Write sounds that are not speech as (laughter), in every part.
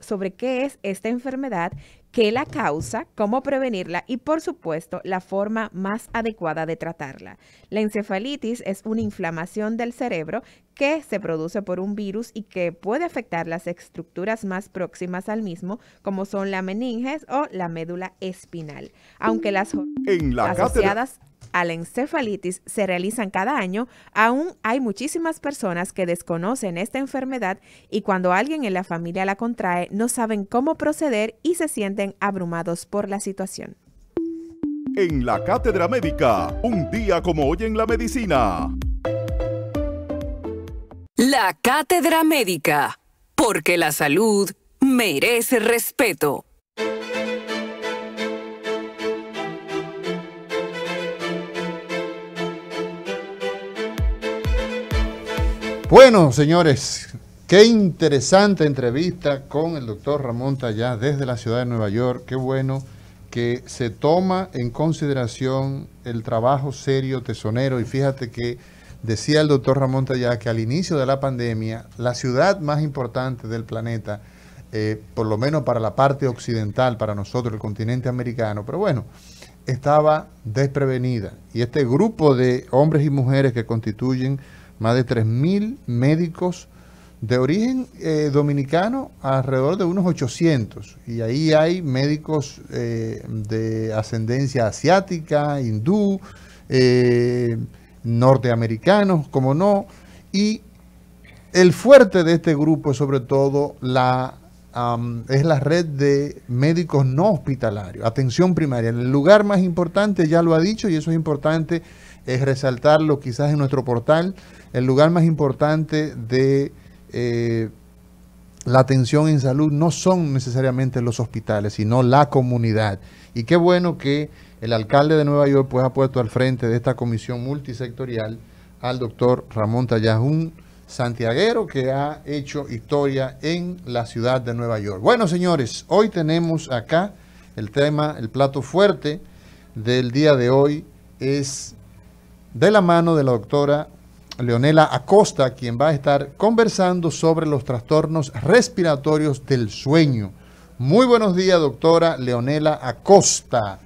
sobre qué es esta enfermedad, qué la causa, cómo prevenirla y por supuesto la forma más adecuada de tratarla. La encefalitis es una inflamación del cerebro que se produce por un virus y que puede afectar las estructuras más próximas al mismo, como son la meninges o la médula espinal. Aunque las en la asociadas a la encefalitis se realizan cada año, aún hay muchísimas personas que desconocen esta enfermedad y cuando alguien en la familia la contrae no saben cómo proceder y se sienten abrumados por la situación. En la Cátedra Médica, un día como hoy en la medicina. La Cátedra Médica, porque la salud merece respeto. Bueno, señores, qué interesante entrevista con el doctor Ramón Tallá desde la ciudad de Nueva York. Qué bueno que se toma en consideración el trabajo serio tesonero. Y fíjate que decía el doctor Ramón Tallá que al inicio de la pandemia, la ciudad más importante del planeta, eh, por lo menos para la parte occidental, para nosotros, el continente americano, pero bueno, estaba desprevenida. Y este grupo de hombres y mujeres que constituyen más de 3.000 médicos de origen eh, dominicano, alrededor de unos 800. Y ahí hay médicos eh, de ascendencia asiática, hindú, eh, norteamericanos, como no. Y el fuerte de este grupo es sobre todo la es la red de médicos no hospitalarios, atención primaria. En El lugar más importante, ya lo ha dicho, y eso es importante es resaltarlo quizás en nuestro portal, el lugar más importante de eh, la atención en salud no son necesariamente los hospitales, sino la comunidad. Y qué bueno que el alcalde de Nueva York pues, ha puesto al frente de esta comisión multisectorial al doctor Ramón Tallajún santiaguero que ha hecho historia en la ciudad de Nueva York. Bueno, señores, hoy tenemos acá el tema, el plato fuerte del día de hoy es de la mano de la doctora Leonela Acosta, quien va a estar conversando sobre los trastornos respiratorios del sueño. Muy buenos días, doctora Leonela Acosta.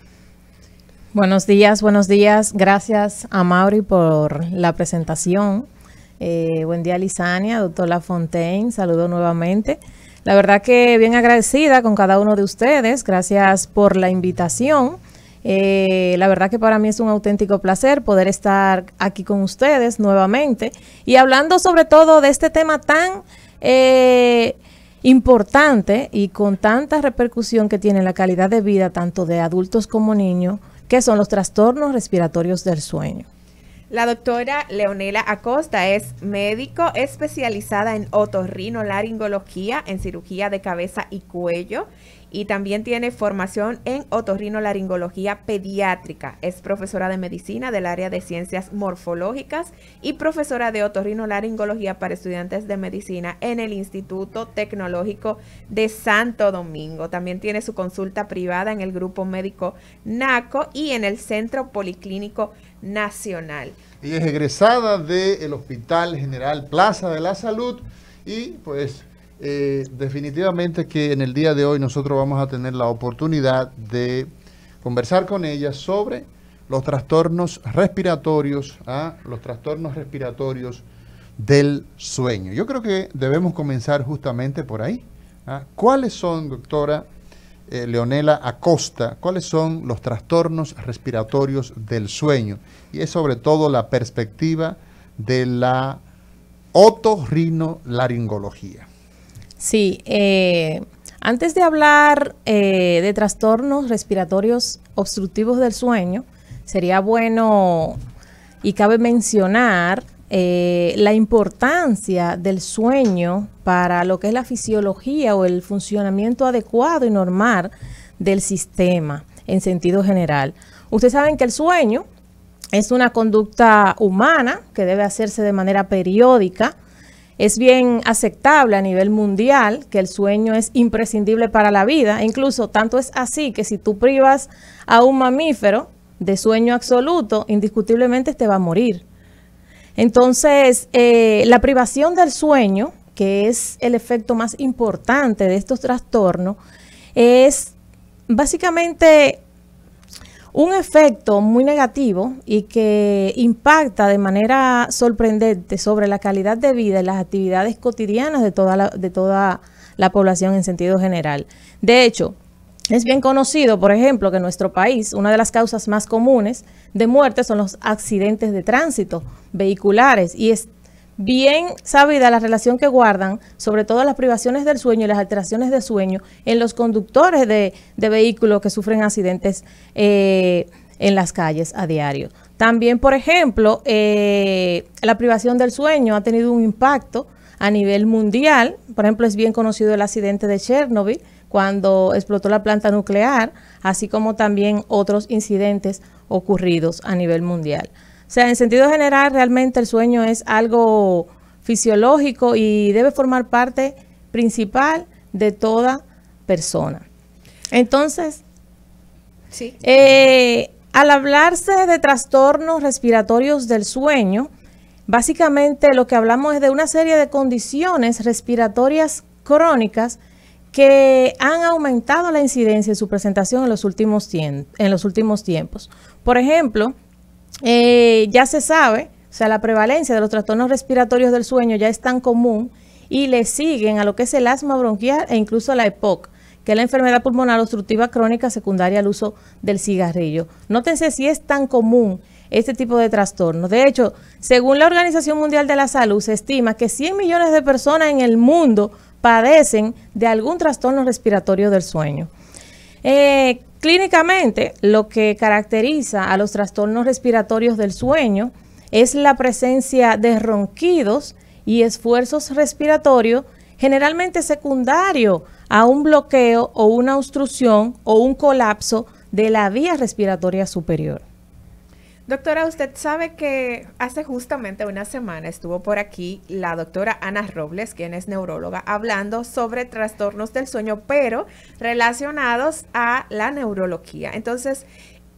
Buenos días, buenos días. Gracias a Mauri por la presentación. Eh, buen día, Lisania, doctora Fontaine. Saludo nuevamente. La verdad que bien agradecida con cada uno de ustedes. Gracias por la invitación. Eh, la verdad que para mí es un auténtico placer poder estar aquí con ustedes nuevamente y hablando sobre todo de este tema tan eh, importante y con tanta repercusión que tiene la calidad de vida tanto de adultos como niños, que son los trastornos respiratorios del sueño. La doctora Leonela Acosta es médico especializada en otorrinolaringología, en cirugía de cabeza y cuello y también tiene formación en otorrinolaringología pediátrica. Es profesora de medicina del área de ciencias morfológicas y profesora de otorrinolaringología para estudiantes de medicina en el Instituto Tecnológico de Santo Domingo. También tiene su consulta privada en el grupo médico NACO y en el Centro Policlínico Nacional. Y es egresada del Hospital General Plaza de la Salud y pues eh, definitivamente que en el día de hoy nosotros vamos a tener la oportunidad de conversar con ella sobre los trastornos respiratorios, ¿ah? los trastornos respiratorios del sueño. Yo creo que debemos comenzar justamente por ahí. ¿ah? ¿Cuáles son, doctora eh, Leonela Acosta, cuáles son los trastornos respiratorios del sueño? Y es sobre todo la perspectiva de la otorrinolaringología. Sí, eh, antes de hablar eh, de trastornos respiratorios obstructivos del sueño, sería bueno y cabe mencionar eh, la importancia del sueño para lo que es la fisiología o el funcionamiento adecuado y normal del sistema en sentido general. Ustedes saben que el sueño es una conducta humana que debe hacerse de manera periódica es bien aceptable a nivel mundial que el sueño es imprescindible para la vida. Incluso tanto es así que si tú privas a un mamífero de sueño absoluto, indiscutiblemente te va a morir. Entonces, eh, la privación del sueño, que es el efecto más importante de estos trastornos, es básicamente un efecto muy negativo y que impacta de manera sorprendente sobre la calidad de vida y las actividades cotidianas de toda la, de toda la población en sentido general. De hecho, es bien conocido, por ejemplo, que en nuestro país una de las causas más comunes de muerte son los accidentes de tránsito vehiculares y es Bien sabida la relación que guardan, sobre todo las privaciones del sueño y las alteraciones de sueño, en los conductores de, vehículos que sufren accidentes eh, en las calles a diario. También, por ejemplo, eh, la privación del sueño ha tenido un impacto a nivel mundial. Por ejemplo, es bien conocido el accidente de Chernobyl cuando explotó la planta nuclear, así como también otros incidentes ocurridos a nivel mundial. O sea, en sentido general, realmente el sueño es algo fisiológico y debe formar parte principal de toda persona. Entonces, eh, al hablarse de trastornos respiratorios del sueño, básicamente lo que hablamos es de una serie de condiciones respiratorias crónicas que han aumentado la incidencia y su presentación en los últimos, en los últimos tiempos. Por ejemplo, eh, ya se sabe, o sea, la prevalencia de los trastornos respiratorios del sueño ya es tan común y le siguen a lo que es el asma bronquial e incluso la EPOC, que es la enfermedad pulmonar obstructiva crónica secundaria al uso del cigarrillo. Nótense si es tan común este tipo de trastornos. De hecho, según la Organización Mundial de la Salud, se estima que 100 millones de personas en el mundo padecen de algún trastorno respiratorio del sueño. Eh, Clínicamente, lo que caracteriza a los trastornos respiratorios del sueño es la presencia de ronquidos y esfuerzos respiratorios generalmente secundarios a un bloqueo o una obstrucción o un colapso de la vía respiratoria superior. Doctora, usted sabe que hace justamente una semana estuvo por aquí la doctora Ana Robles, quien es neuróloga, hablando sobre trastornos del sueño, pero relacionados a la neurología. Entonces,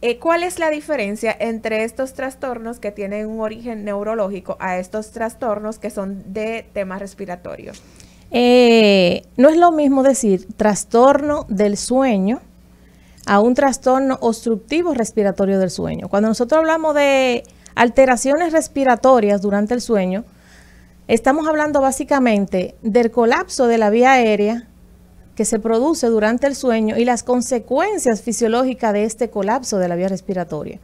eh, ¿cuál es la diferencia entre estos trastornos que tienen un origen neurológico a estos trastornos que son de tema respiratorio? Eh, no es lo mismo decir trastorno del sueño a un trastorno obstructivo respiratorio del sueño. Cuando nosotros hablamos de alteraciones respiratorias durante el sueño, estamos hablando básicamente del colapso de la vía aérea que se produce durante el sueño y las consecuencias fisiológicas de este colapso de la vía respiratoria,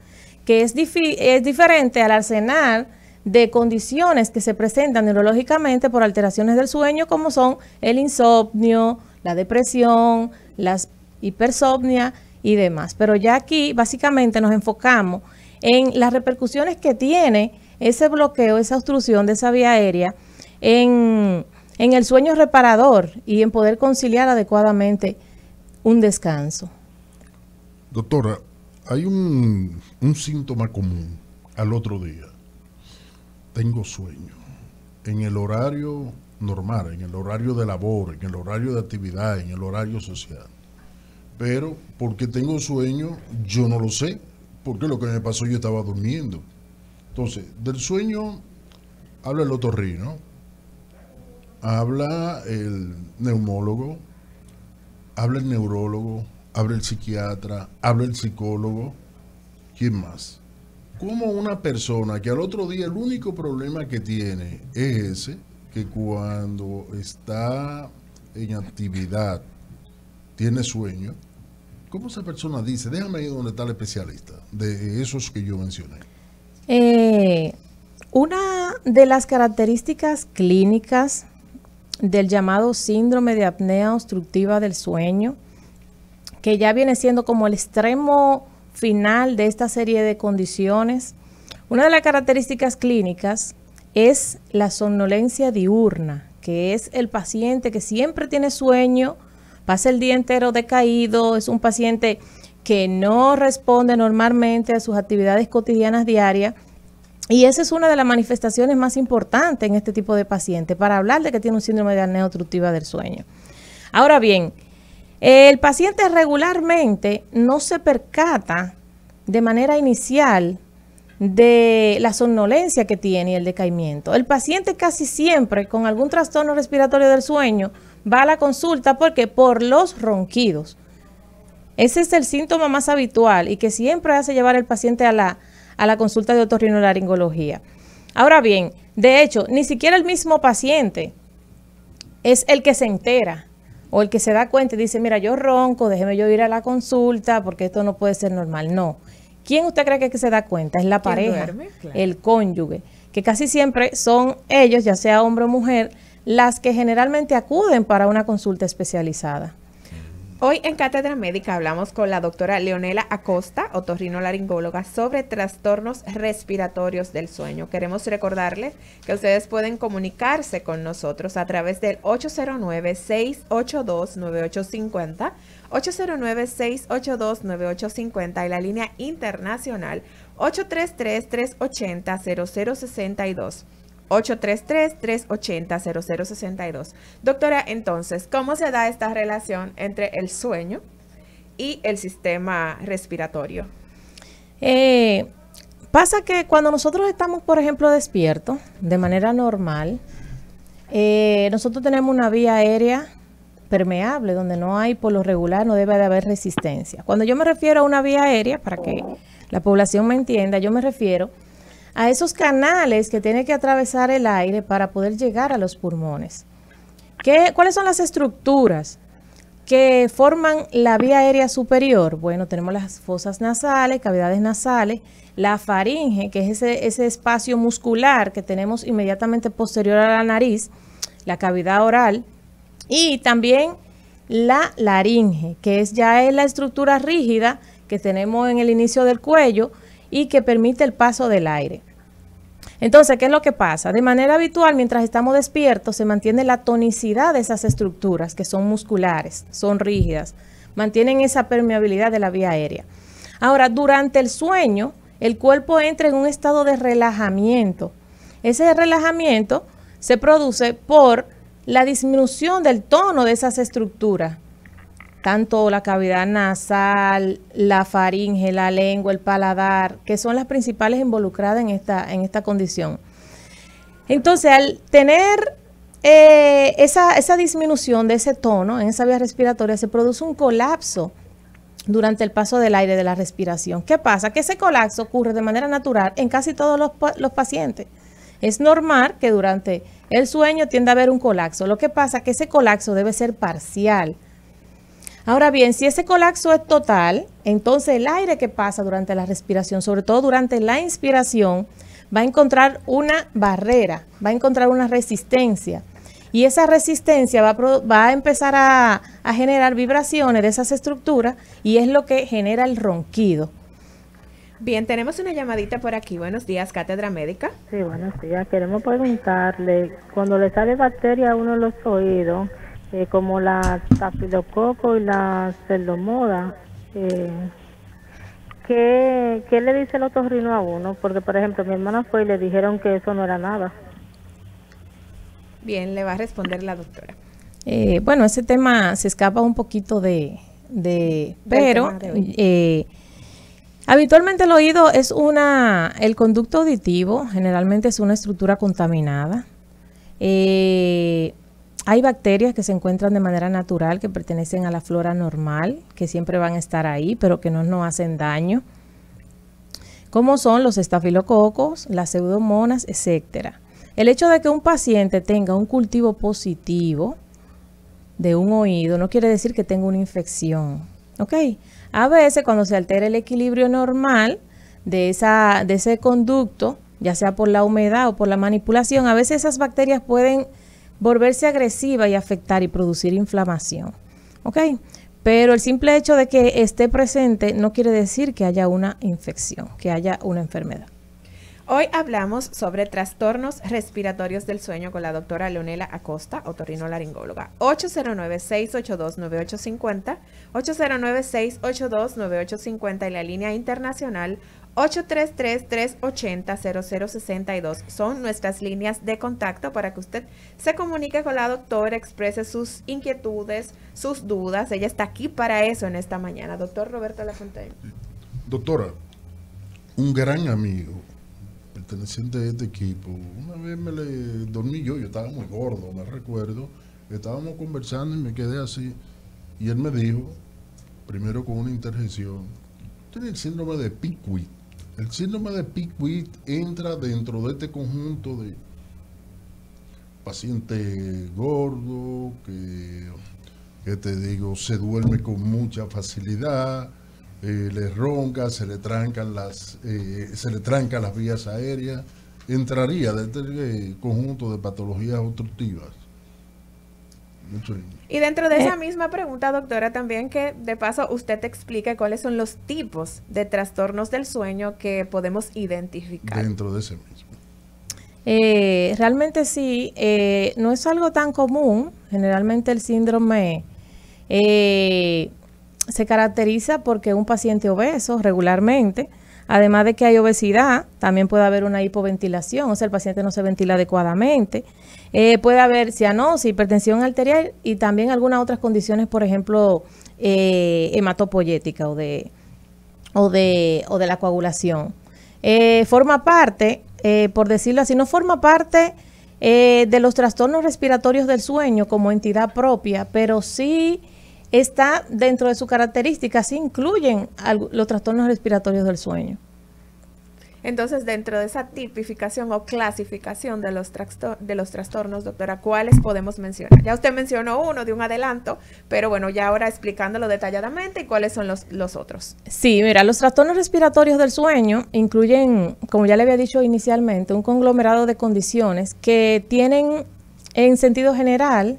que es, es diferente al arsenal de condiciones que se presentan neurológicamente por alteraciones del sueño, como son el insomnio, la depresión, las hipersomnia y demás. Pero ya aquí básicamente nos enfocamos en las repercusiones que tiene ese bloqueo, esa obstrucción de esa vía aérea en, el sueño reparador y en poder conciliar adecuadamente un descanso. Doctora, hay un, un síntoma común al otro día. Tengo sueño. En el horario normal, en el horario de labor, en el horario de actividad, en el horario social. Pero porque tengo sueño, yo no lo sé, porque lo que me pasó yo estaba durmiendo. Entonces, del sueño habla el otorrino, habla el neumólogo, habla el neurólogo, habla el psiquiatra, habla el psicólogo. ¿Quién más? Como una persona que al otro día el único problema que tiene es ese, que cuando está en actividad tiene sueño, ¿cómo esa persona dice, déjame ir donde está el especialista, de esos que yo mencioné? Eh, una de las características clínicas del llamado síndrome de apnea obstructiva del sueño, que ya viene siendo como el extremo final de esta serie de condiciones, una de las características clínicas es la somnolencia diurna, que es el paciente que siempre tiene sueño, pasa el día entero decaído, es un paciente que no responde normalmente a sus actividades cotidianas diarias. Y esa es una de las manifestaciones más importantes en este tipo de paciente, para hablar de que tiene un síndrome de apnea obstructiva del sueño. Ahora bien, el paciente regularmente no se percata de manera inicial de la somnolencia que tiene y el decaimiento. El paciente casi siempre con algún trastorno respiratorio del sueño va a la consulta porque por los ronquidos. Ese es el síntoma más habitual y que siempre hace llevar el paciente a la, a la consulta de otorrinolaringología. Ahora bien, de hecho, ni siquiera el mismo paciente es el que se entera o el que se da cuenta y dice, mira, yo ronco, déjeme yo ir a la consulta porque esto no puede ser normal. No. ¿Quién usted cree que que se da cuenta? Es la pareja, el cónyuge, que casi siempre son ellos, ya sea hombre o mujer, las que generalmente acuden para una consulta especializada. Hoy en Cátedra Médica hablamos con la doctora Leonela Acosta, otorrinolaringóloga, sobre trastornos respiratorios del sueño. Queremos recordarles que ustedes pueden comunicarse con nosotros a través del 809-682-9850, 809-682-9850 y la línea internacional 833-380-0062. 833-380-0062. Doctora, entonces, ¿cómo se da esta relación entre el sueño y el sistema respiratorio? Eh, pasa que cuando nosotros estamos, por ejemplo, despiertos de manera normal, eh, nosotros tenemos una vía aérea permeable, donde no hay, por lo regular, no debe de haber resistencia. Cuando yo me refiero a una vía aérea, para que la población me entienda, yo me refiero a esos canales que tiene que atravesar el aire para poder llegar a los pulmones. ¿Qué, ¿Cuáles son las estructuras que forman la vía aérea superior? Bueno, tenemos las fosas nasales, cavidades nasales, la faringe, que es ese, ese espacio muscular que tenemos inmediatamente posterior a la nariz, la cavidad oral y también la laringe, que es ya es la estructura rígida que tenemos en el inicio del cuello y que permite el paso del aire. Entonces, ¿qué es lo que pasa? De manera habitual, mientras estamos despiertos, se mantiene la tonicidad de esas estructuras que son musculares, son rígidas, mantienen esa permeabilidad de la vía aérea. Ahora, durante el sueño, el cuerpo entra en un estado de relajamiento. Ese relajamiento se produce por la disminución del tono de esas estructuras tanto la cavidad nasal, la faringe, la lengua, el paladar, que son las principales involucradas en esta, en esta condición. Entonces, al tener eh, esa, disminución de ese tono en esa vía respiratoria, se produce un colapso durante el paso del aire de la respiración. ¿Qué pasa? Que ese colapso ocurre de manera natural en casi todos los, los pacientes. Es normal que durante el sueño tienda a haber un colapso. Lo que pasa es que ese colapso debe ser parcial Ahora bien, si ese colapso es total, entonces el aire que pasa durante la respiración, sobre todo durante la inspiración, va a encontrar una barrera, va a encontrar una resistencia. Y esa resistencia va a, empezar a, a, generar vibraciones de esas estructuras y es lo que genera el ronquido. Bien, tenemos una llamadita por aquí. Buenos días, Cátedra Médica. Sí, buenos días. Queremos preguntarle, cuando le sale bacteria a uno de los oídos, eh, como la tafilococo y la celomoda. Eh, ¿qué, le dice el otorrino a uno? Porque, por ejemplo, mi hermana fue y le dijeron que eso no era nada. Bien, le va a responder la doctora. Eh, bueno, ese tema se escapa un poquito de... pero eh, habitualmente el oído es una... El conducto auditivo generalmente es una estructura contaminada. Eh, hay bacterias que se encuentran de manera natural, que pertenecen a la flora normal, que siempre van a estar ahí, pero que no nos hacen daño, como son los estafilococos, las pseudomonas, etc. El hecho de que un paciente tenga un cultivo positivo de un oído no quiere decir que tenga una infección. ¿ok? A veces cuando se altera el equilibrio normal de, esa, de ese conducto, ya sea por la humedad o por la manipulación, a veces esas bacterias pueden volverse agresiva y afectar y producir inflamación. ¿Ok? Pero el simple hecho de que esté presente no quiere decir que haya una infección, que haya una enfermedad. Hoy hablamos sobre trastornos respiratorios del sueño con la doctora Leonela Acosta, otorrinolaringóloga. 809-682-9850, 809-682-9850 y la línea internacional 833-380-0062 son nuestras líneas de contacto para que usted se comunique con la doctora, exprese sus inquietudes, sus dudas. Ella está aquí para eso en esta mañana. Doctor Roberto Lafontaine. Doctora, un gran amigo, perteneciente a este equipo, una vez me le dormí yo, yo estaba muy gordo, me recuerdo, estábamos conversando y me quedé así, y él me dijo, primero con una interjección, tiene el síndrome de Pickwick. El síndrome de Pickwick entra dentro de este conjunto de paciente gordo que, te digo, se duerme con mucha facilidad, eh, le ronca, se le trancan las, eh, se le vías aéreas, entraría de este eh, conjunto de patologías obstructivas. Y dentro de esa eh. misma pregunta, doctora, también que de paso usted te explique cuáles son los tipos de trastornos del sueño que podemos identificar. Dentro de ese mismo. Eh, realmente sí, eh, no es algo tan común. Generalmente el síndrome se caracteriza porque un paciente obeso regularmente Además de que hay obesidad, también puede haber una hipoventilación, o sea, el paciente no se ventila adecuadamente. Eh, puede haber cianosis, hipertensión arterial y también algunas otras condiciones, por ejemplo, eh, hematopoyética o de, o, de, de la coagulación. Eh, forma parte, eh, por decirlo así, no forma parte de los trastornos respiratorios del sueño como entidad propia, pero sí está dentro de su característica, se incluyen los trastornos respiratorios del sueño. Entonces, dentro de esa tipificación o clasificación de los, de los trastornos, doctora, ¿cuáles podemos mencionar? Ya usted mencionó uno de un adelanto, pero bueno, ya ahora explicándolo detalladamente y cuáles son los, los otros. Sí, mira, los trastornos respiratorios del sueño incluyen, como ya le había dicho inicialmente, un conglomerado de condiciones que tienen en sentido general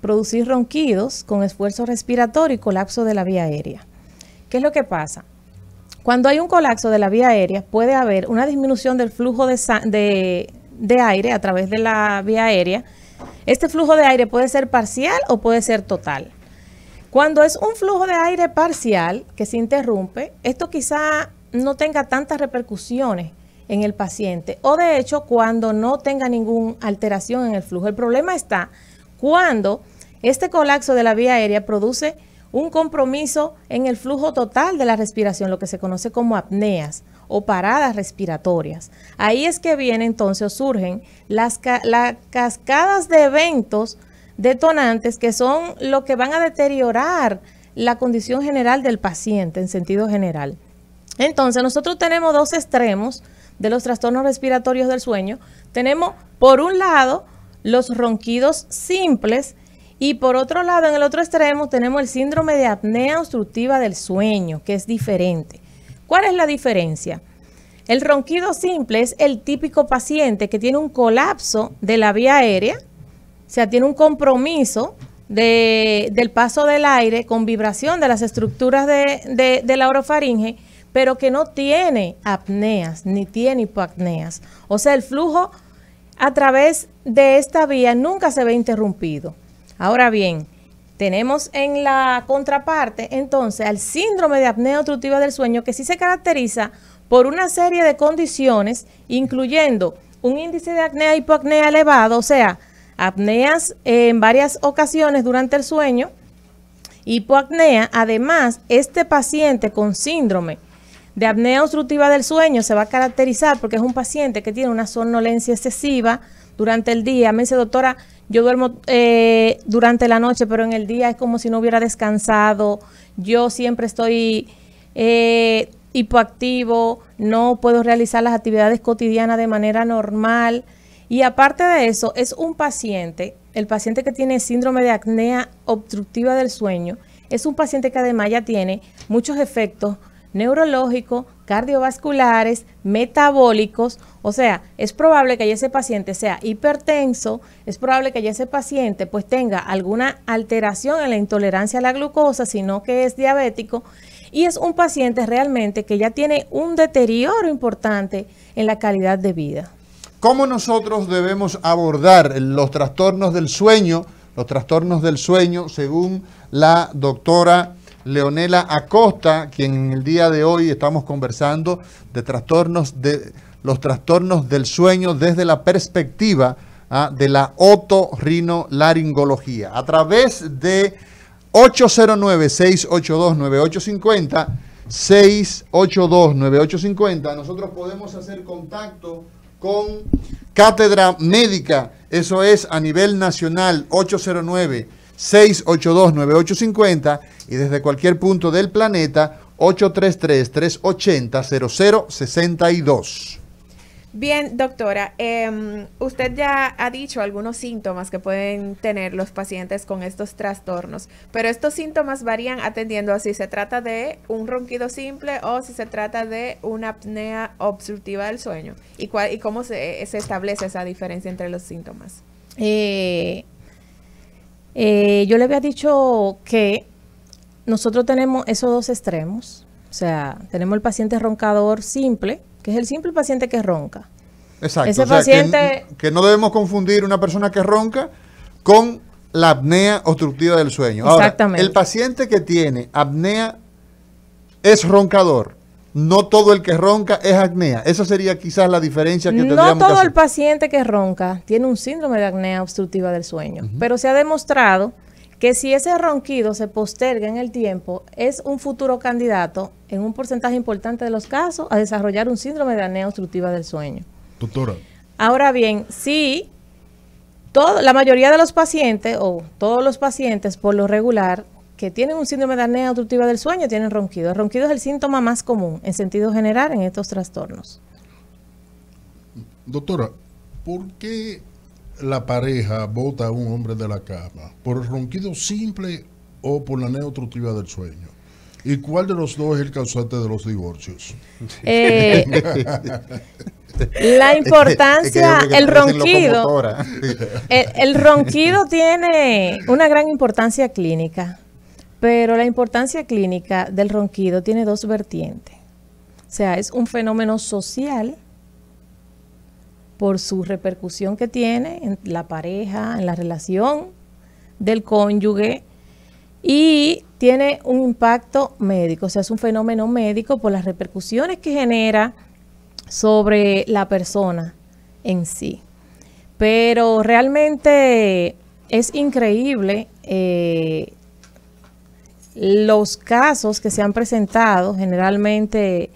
producir ronquidos con esfuerzo respiratorio y colapso de la vía aérea. ¿Qué es lo que pasa? Cuando hay un colapso de la vía aérea, puede haber una disminución del flujo de, aire a través de la vía aérea. Este flujo de aire puede ser parcial o puede ser total. Cuando es un flujo de aire parcial que se interrumpe, esto quizá no tenga tantas repercusiones en el paciente o de hecho cuando no tenga ninguna alteración en el flujo. El problema está cuando este colapso de la vía aérea produce un compromiso en el flujo total de la respiración, lo que se conoce como apneas o paradas respiratorias. Ahí es que viene entonces surgen las cascadas de eventos detonantes que son lo que van a deteriorar la condición general del paciente en sentido general. Entonces nosotros tenemos dos extremos de los trastornos respiratorios del sueño. Tenemos por un lado los ronquidos simples y por otro lado, en el otro extremo tenemos el síndrome de apnea obstructiva del sueño, que es diferente. ¿Cuál es la diferencia? El ronquido simple es el típico paciente que tiene un colapso de la vía aérea, o sea, tiene un compromiso del paso del aire con vibración de las estructuras de, la orofaringe, pero que no tiene apneas ni tiene hipoacneas. O sea, el flujo a través de esta vía nunca se ve interrumpido. Ahora bien, tenemos en la contraparte entonces al síndrome de apnea obstructiva del sueño que sí se caracteriza por una serie de condiciones, incluyendo un índice de apnea y hipoacnea elevado, o sea, apneas en varias ocasiones durante el sueño, hipoacnea, Además, este paciente con síndrome de apnea obstructiva del sueño se va a caracterizar porque es un paciente que tiene una somnolencia excesiva durante el día. Me dice, doctora, yo duermo eh, durante la noche, pero en el día es como si no hubiera descansado. Yo siempre estoy eh, hipoactivo, no puedo realizar las actividades cotidianas de manera normal. Y aparte de eso, es un paciente, el paciente que tiene síndrome de apnea obstructiva del sueño, es un paciente que además ya tiene muchos efectos neurológicos, cardiovasculares, metabólicos, o sea, es probable que ese paciente sea hipertenso, es probable que ese paciente pues tenga alguna alteración en la intolerancia a la glucosa, sino que es diabético, y es un paciente realmente que ya tiene un deterioro importante en la calidad de vida. ¿Cómo nosotros debemos abordar los trastornos del sueño, los trastornos del sueño según la doctora Leonela Acosta, quien en el día de hoy estamos conversando de trastornos de los trastornos del sueño desde la perspectiva ah, de la otorrinolaringología. A través de 809-682-9850, 682-9850, nosotros podemos hacer contacto con Cátedra Médica, eso es a nivel nacional, 809 682-9850 y desde cualquier punto del planeta 833-380-0062. Bien, doctora, em, usted ya ha dicho algunos síntomas que pueden tener los pacientes con estos trastornos, pero estos síntomas varían atendiendo a si se trata de un ronquido simple o si se trata de una apnea obstructiva del sueño. ¿Y, y cómo se, se establece esa diferencia entre los síntomas? Eh, eh, yo le había dicho que nosotros tenemos esos dos extremos. O sea, tenemos el paciente roncador simple, que es el simple paciente que ronca. Exacto. Ese paciente... Que, no debemos confundir una persona que ronca con la apnea obstructiva del sueño. Exactamente. el paciente que tiene apnea es roncador no todo el que ronca es acnea. Esa sería quizás la diferencia que tendríamos. No todo el paciente que ronca tiene un síndrome de acnea obstructiva del sueño, pero se ha demostrado que si ese ronquido se posterga en el tiempo, es un futuro candidato en un porcentaje importante de los casos a desarrollar un síndrome de acnea obstructiva del sueño. Doctora. Ahora bien, sí, la mayoría de los pacientes o todos los pacientes por lo regular que tienen un síndrome de apnea obstructiva del sueño tienen ronquido. El ronquido es el síntoma más común en sentido general en estos trastornos. Doctora, ¿por qué la pareja vota a un hombre de la cama? ¿Por el ronquido simple o por la apnea del sueño? ¿Y cuál de los dos es el causante de los divorcios? Eh, (laughs) la importancia, el ronquido, el ronquido tiene una gran importancia clínica pero la importancia clínica del ronquido tiene dos vertientes. O sea, es un fenómeno social por su repercusión que tiene en la pareja, en la relación del cónyuge y tiene un impacto médico, o sea, es un fenómeno médico por las repercusiones que genera sobre la persona en sí. Pero realmente es increíble eh, los casos que se han presentado generalmente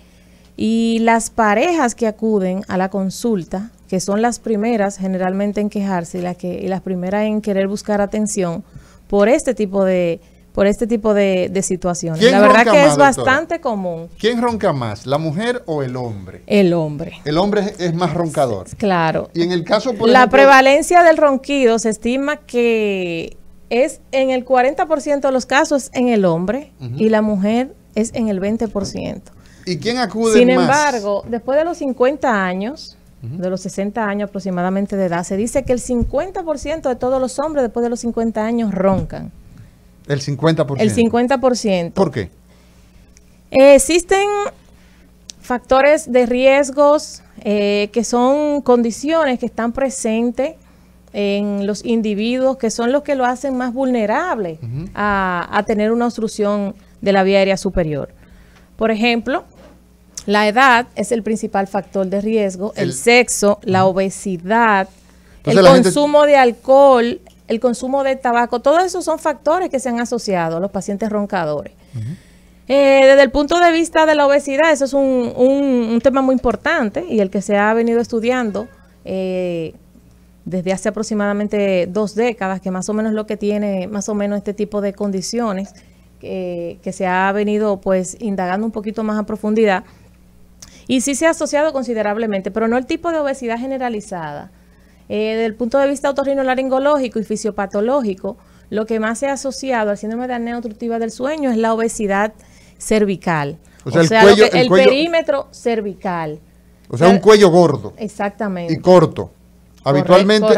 y las parejas que acuden a la consulta, que son las primeras generalmente en quejarse y, la las primeras en querer buscar atención por este tipo de por este tipo de, situaciones. La verdad que es bastante común. ¿Quién ronca más, la mujer o el hombre? El hombre. El hombre es más roncador. Claro. Y en el caso por la prevalencia del ronquido se estima que es en el 40% de los casos en el hombre y la mujer es en el 20%. ¿Y quién acude Sin embargo, después de los 50 años, de los 60 años aproximadamente de edad, se dice que el 50% de todos los hombres después de los 50 años roncan. El 50%. El 50%. ¿Por qué? Eh, existen factores de riesgos eh, que son condiciones que están presentes en los individuos que son los que lo hacen más vulnerable a, tener una obstrucción de la vía aérea superior. Por ejemplo, la edad es el principal factor de riesgo, el, sexo, la obesidad, el consumo de alcohol, el consumo de tabaco, todos esos son factores que se han asociado a los pacientes roncadores. Eh, desde el punto de vista de la obesidad, eso es un, tema muy importante y el que se ha venido estudiando eh, desde hace aproximadamente dos décadas, que más o menos lo que tiene más o menos este tipo de condiciones, que se ha venido pues indagando un poquito más a profundidad. Y sí se ha asociado considerablemente, pero no el tipo de obesidad generalizada. Eh, desde el punto de vista otorrinolaringológico y fisiopatológico, lo que más se ha asociado al síndrome de apnea obstructiva del sueño es la obesidad cervical. O sea, el, cuello, el, perímetro cervical. O sea, un cuello gordo. Exactamente. Y corto. Habitualmente,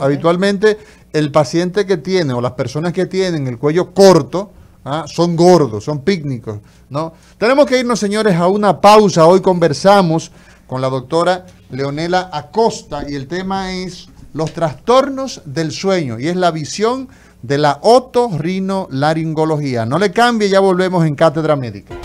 habitualmente el paciente que tiene o las personas que tienen el cuello corto ¿ah? son gordos, son pícnicos. ¿no? Tenemos que irnos, señores, a una pausa. Hoy conversamos con la doctora Leonela Acosta y el tema es los trastornos del sueño y es la visión de la otorrinolaringología. No le cambie, ya volvemos en Cátedra Médica.